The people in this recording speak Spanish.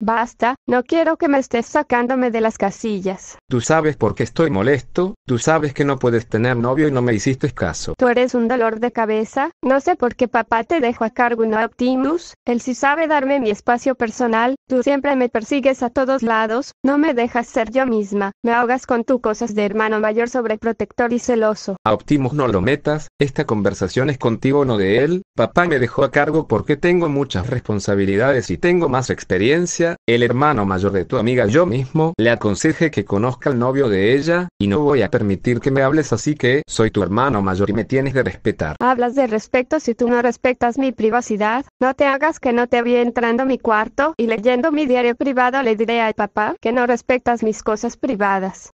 Basta, no quiero que me estés sacándome de las casillas. Tú sabes por qué estoy molesto, tú sabes que no puedes tener novio y no me hiciste caso. Tú eres un dolor de cabeza, no sé por qué papá te dejó a cargo y no Optimus, él sí sabe darme mi espacio personal, tú siempre me persigues a todos lados, no me dejas ser yo misma, me ahogas con tus cosas de hermano mayor sobreprotector y celoso. A Optimus no lo metas, esta conversación es contigo no de él, Papá me dejó a cargo porque tengo muchas responsabilidades y tengo más experiencia, el hermano mayor de tu amiga yo mismo le aconseje que conozca al novio de ella, y no voy a permitir que me hables así que soy tu hermano mayor y me tienes que respetar. Hablas de respeto si tú no respetas mi privacidad, no te hagas que no te vi entrando a mi cuarto y leyendo mi diario privado le diré a papá que no respetas mis cosas privadas.